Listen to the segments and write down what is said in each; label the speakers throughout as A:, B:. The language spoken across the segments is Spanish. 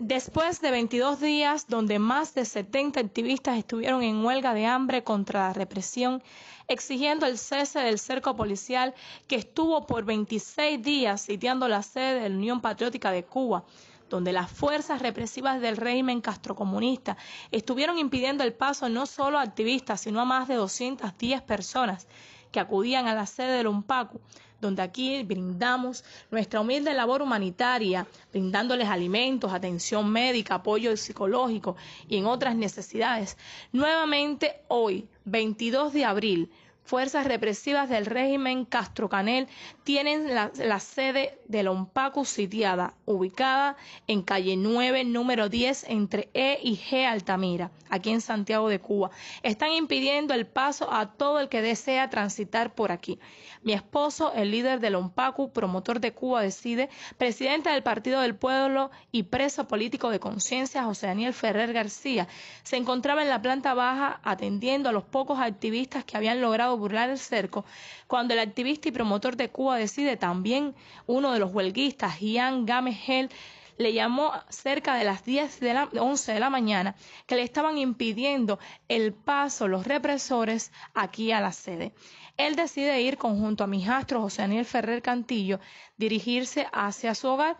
A: Después de 22 días donde más de 70 activistas estuvieron en huelga de hambre contra la represión, exigiendo el cese del cerco policial que estuvo por 26 días sitiando la sede de la Unión Patriótica de Cuba, donde las fuerzas represivas del régimen castrocomunista estuvieron impidiendo el paso no solo a activistas, sino a más de 210 personas que acudían a la sede del UNPACU donde aquí brindamos nuestra humilde labor humanitaria, brindándoles alimentos, atención médica, apoyo psicológico y en otras necesidades. Nuevamente hoy, 22 de abril, fuerzas represivas del régimen Castro Canel tienen la, sede de Lompacu sitiada, ubicada en calle 9, número 10, entre E y G Altamira, aquí en Santiago de Cuba. Están impidiendo el paso a todo el que desea transitar por aquí. Mi esposo, el líder de Lompacu, promotor de Cuba Decide, presidente del Partido del Pueblo y preso político de conciencia, José Daniel Ferrer García, se encontraba en la planta baja atendiendo a los pocos activistas que habían logrado burlar el cerco cuando el activista y promotor de Cuba decide también uno de los huelguistas, Ian Gamegel, le llamó cerca de las 10 de la 11 de la mañana que le estaban impidiendo el paso los represores aquí a la sede. Él decide ir conjunto a astros, José Daniel Ferrer Cantillo, dirigirse hacia su hogar.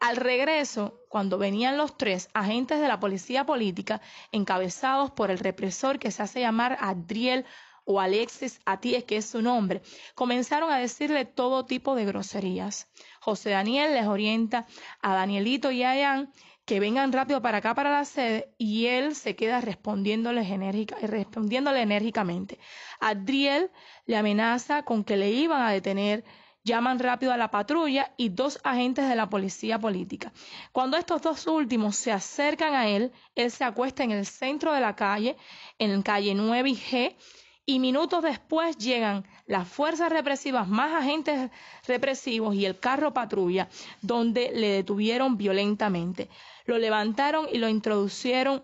A: Al regreso, cuando venían los tres agentes de la policía política, encabezados por el represor que se hace llamar Adriel o Alexis es que es su nombre, comenzaron a decirle todo tipo de groserías. José Daniel les orienta a Danielito y a Ian que vengan rápido para acá, para la sede, y él se queda respondiéndoles, enérgica, respondiéndole enérgicamente. Adriel le amenaza con que le iban a detener llaman rápido a la patrulla y dos agentes de la policía política. Cuando estos dos últimos se acercan a él, él se acuesta en el centro de la calle, en calle 9 y G, y minutos después llegan las fuerzas represivas, más agentes represivos y el carro patrulla, donde le detuvieron violentamente. Lo levantaron y lo introducieron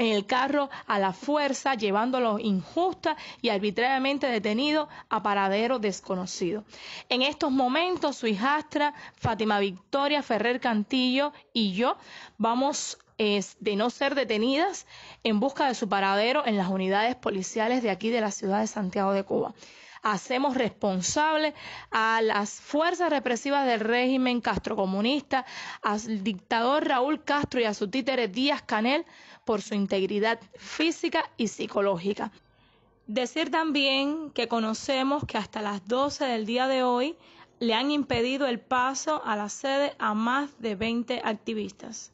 A: en el carro a la fuerza, llevándolo injusta y arbitrariamente detenido a paradero desconocido. En estos momentos, su hijastra, Fátima Victoria Ferrer Cantillo y yo vamos de no ser detenidas en busca de su paradero en las unidades policiales de aquí de la ciudad de Santiago de Cuba hacemos responsable a las fuerzas represivas del régimen castrocomunista, al dictador Raúl Castro y a su títere Díaz Canel por su integridad física y psicológica. Decir también que conocemos que hasta las 12 del día de hoy le han impedido el paso a la sede a más de 20 activistas.